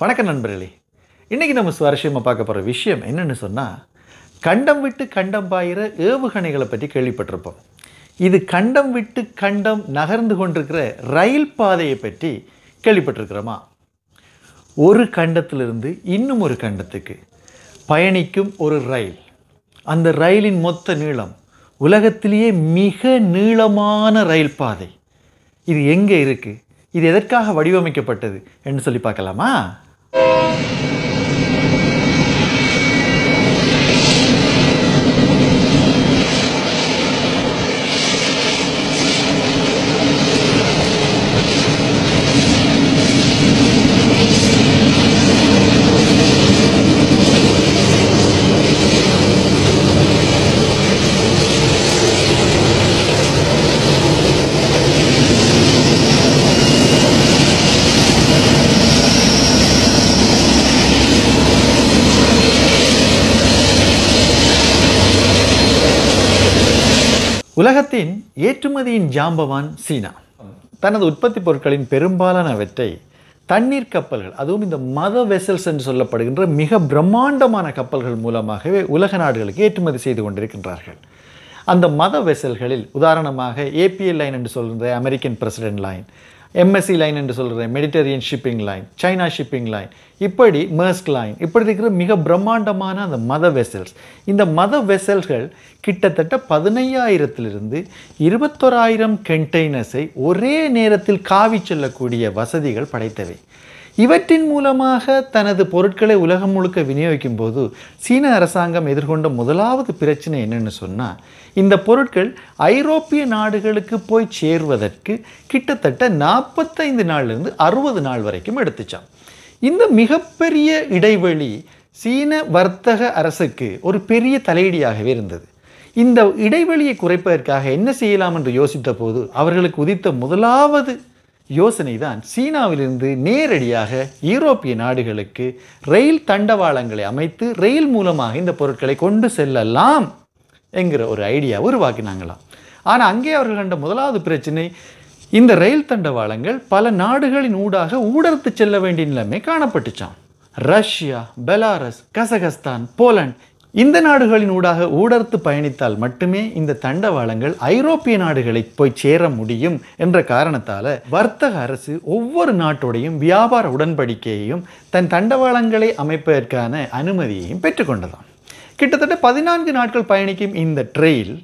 வணக்கம் நண்பர்களே இன்றைக்கி நம்ம சுவாரஸ்யமாக பார்க்க போகிற விஷயம் என்னென்னு சொன்னால் கண்டம் விட்டு கண்டம் பாயிற ஏவுகணைகளை பற்றி கேள்விப்பட்டிருப்போம் இது கண்டம் விட்டு கண்டம் நகர்ந்து கொண்டிருக்கிற ரயில் பாதையை பற்றி கேள்விப்பட்டிருக்கிறோமா ஒரு கண்டத்திலிருந்து இன்னும் ஒரு கண்டத்துக்கு பயணிக்கும் ஒரு ரயில் அந்த ரயிலின் மொத்த நீளம் உலகத்திலேயே மிக நீளமான ரயில் பாதை இது எங்கே இருக்குது இது எதற்காக வடிவமைக்கப்பட்டது என்று சொல்லி பார்க்கலாமா うん。உலகத்தின் ஏற்றுமதியின் ஜாம்பவான் சீனா தனது உற்பத்தி பொருட்களின் பெரும்பாலானவற்றை தண்ணீர் கப்பல்கள் அதுவும் இந்த மத வெசல்ஸ் என்று சொல்லப்படுகின்ற மிக பிரம்மாண்டமான கப்பல்கள் மூலமாகவே உலக நாடுகளுக்கு ஏற்றுமதி செய்து கொண்டிருக்கின்றார்கள் அந்த மத வெசல்களில் உதாரணமாக ஏபிஎல் லைன் என்று சொல்கிற American president line MSC line என்று சொல்கிறேன் Mediterranean shipping line China shipping line இப்படி மேர்ஸ்க் லைன் இப்படி இருக்கிற மிக பிரம்மாண்டமான அந்த மத வெசல்ஸ் இந்த மத வெசல்கள் கிட்டத்தட்ட பதினையாயிரத்திலிருந்து இருபத்தோராயிரம் கண்டெய்னர்ஸை ஒரே நேரத்தில் காவி செல்லக்கூடிய வசதிகள் படைத்தவை இவற்றின் மூலமாக தனது பொருட்களை உலகம் முழுக்க விநியோகிக்கும் போது சீன அரசாங்கம் எதிர்கொண்ட முதலாவது பிரச்சனை என்னென்னு சொன்னால் இந்த பொருட்கள் ஐரோப்பிய நாடுகளுக்கு போய் சேர்வதற்கு கிட்டத்தட்ட நாற்பத்தைந்து நாள்லேருந்து அறுபது நாள் வரைக்கும் எடுத்துச்சான் இந்த மிகப்பெரிய இடைவெளி சீன வர்த்தக அரசுக்கு ஒரு பெரிய தலையீடியாகவே இருந்தது இந்த இடைவெளியை குறைப்பதற்காக என்ன செய்யலாம் என்று யோசித்த போது அவர்களுக்கு உதித்த முதலாவது யோசனை தான் சீனாவிலிருந்து நேரடியாக யூரோப்பிய நாடுகளுக்கு ரயில் தண்டவாளங்களை அமைத்து ரயில் மூலமாக இந்த பொருட்களை கொண்டு செல்லலாம் என்கிற ஒரு ஐடியா உருவாக்கினாங்களாம் ஆனால் அங்கே அவர்கள் கண்ட முதலாவது பிரச்சனை இந்த ரயில் தண்டவாளங்கள் பல நாடுகளின் ஊடாக ஊடர்த்து செல்ல வேண்டிய நிலைமை காணப்பட்டுச்சான் ரஷ்யா பெலாரஸ் கசகஸ்தான் போலண்ட் இந்த நாடுகளின் ஊடாக ஊடர்த்து பயணித்தால் மட்டுமே இந்த தண்டவாளங்கள் ஐரோப்பிய நாடுகளை போய் சேர முடியும் என்ற காரணத்தால் வர்த்தக அரசு ஒவ்வொரு நாட்டுடையும் வியாபார உடன்படிக்கையையும் தன் தண்டவாளங்களை அமைப்பதற்கான அனுமதியையும் பெற்றுக்கொண்டதாம் கிட்டத்தட்ட பதினான்கு நாட்கள் பயணிக்கும் இந்த ட்ரெயில்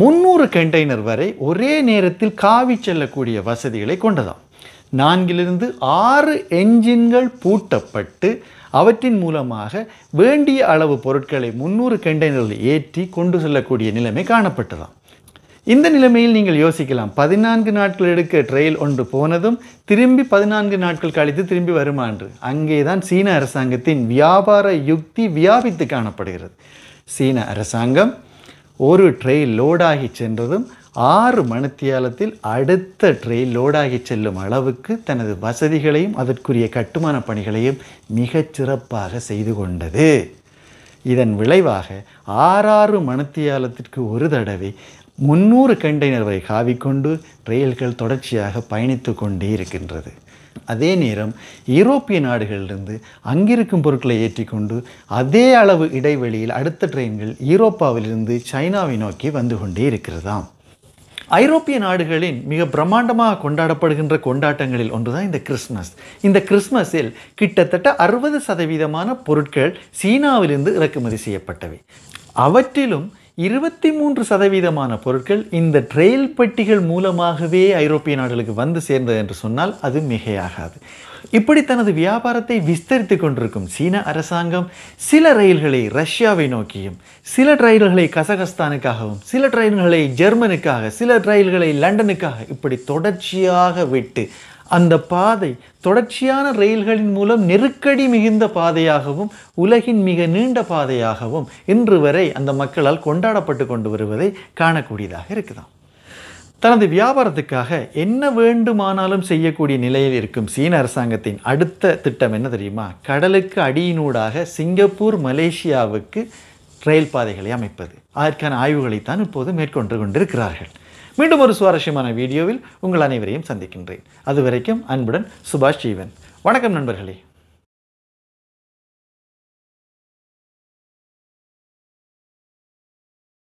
முன்னூறு கண்டெய்னர் வரை ஒரே நேரத்தில் காவி செல்லக்கூடிய வசதிகளை கொண்டதாம் நான்கிலிருந்து ஆறு என்ஜின்கள் பூட்டப்பட்டு அவற்றின் மூலமாக வேண்டிய அளவு பொருட்களை முன்னூறு கண்டெய்னரில் ஏற்றி கொண்டு செல்லக்கூடிய நிலைமை காணப்பட்டதாம் இந்த நிலைமையில் நீங்கள் யோசிக்கலாம் பதினான்கு நாட்கள் எடுக்க ட்ரெயில் ஒன்று போனதும் திரும்பி பதினான்கு நாட்கள் கழித்து திரும்பி வருமானன்று அங்கேதான் சீன அரசாங்கத்தின் வியாபார யுக்தி வியாபித்து காணப்படுகிறது சீன அரசாங்கம் ஒரு ட்ரெயில் லோடாகி சென்றதும் ஆறு மணித்தியாலத்தில் அடுத்த ட்ரெயின் லோடாகி செல்லும் அளவுக்கு தனது வசதிகளையும் அதற்குரிய கட்டுமான பணிகளையும் மிகச் சிறப்பாக செய்து கொண்டது இதன் விளைவாக ஆறாறு மணித்தியாலத்திற்கு ஒரு தடவை முன்னூறு கண்டெய்னர் வரை காவிக்கொண்டு ரயில்கள் தொடர்ச்சியாக பயணித்து கொண்டே இருக்கின்றது அதே நேரம் ஈரோப்பிய நாடுகளிலிருந்து அங்கிருக்கும் பொருட்களை ஏற்றிக்கொண்டு அதே அளவு இடைவெளியில் அடுத்த ட்ரெயின்கள் ஈரோப்பாவிலிருந்து சைனாவை நோக்கி வந்து கொண்டே இருக்கிறதாம் ஐரோப்பிய நாடுகளின் மிக பிரம்மாண்டமாக கொண்டாடப்படுகின்ற கொண்டாட்டங்களில் ஒன்றுதான் இந்த கிறிஸ்மஸ் இந்த கிறிஸ்மஸில் கிட்டத்தட்ட அறுபது சதவீதமான பொருட்கள் சீனாவிலிருந்து இறக்குமதி செய்யப்பட்டவை அவற்றிலும் இருபத்தி மூன்று சதவீதமான பொருட்கள் இந்த ட்ரெயில் பெட்டிகள் மூலமாகவே ஐரோப்பிய நாடுகளுக்கு வந்து சேர்ந்தது என்று சொன்னால் அது மிகையாகாது இப்படி தனது வியாபாரத்தை விஸ்தரித்து கொண்டிருக்கும் சீன அரசாங்கம் சில ரயில்களை ரஷ்யாவை நோக்கியும் சில ரயில்களை கசகஸ்தானுக்காகவும் சில ரயில்களை ஜெர்மனுக்காக சில ரயில்களை லண்டனுக்காக இப்படி தொடர்ச்சியாக விட்டு அந்த பாதை தொடர்ச்சியான ரயில்களின் மூலம் நெருக்கடி மிகுந்த பாதையாகவும் உலகின் மிக நீண்ட பாதையாகவும் இன்று வரை அந்த மக்களால் கொண்டாடப்பட்டு கொண்டு வருவதை காணக்கூடியதாக இருக்குதாம் தனது வியாபாரத்துக்காக என்ன வேண்டுமானாலும் செய்யக்கூடிய நிலையில் இருக்கும் சீன அரசாங்கத்தின் அடுத்த திட்டம் என்ன தெரியுமா கடலுக்கு அடியினூடாக சிங்கப்பூர் மலேசியாவுக்கு ரயில் பாதைகளை அமைப்பது அதற்கான ஆய்வுகளைத்தான் இப்போது மேற்கொண்டு கொண்டிருக்கிறார்கள் மீண்டும் ஒரு சுவாரஸ்யமான வீடியோவில் உங்கள் அனைவரையும் சந்திக்கின்றேன் அது வரைக்கும் அன்புடன் சுபாஷ் ஜீவன் வணக்கம் நண்பர்களே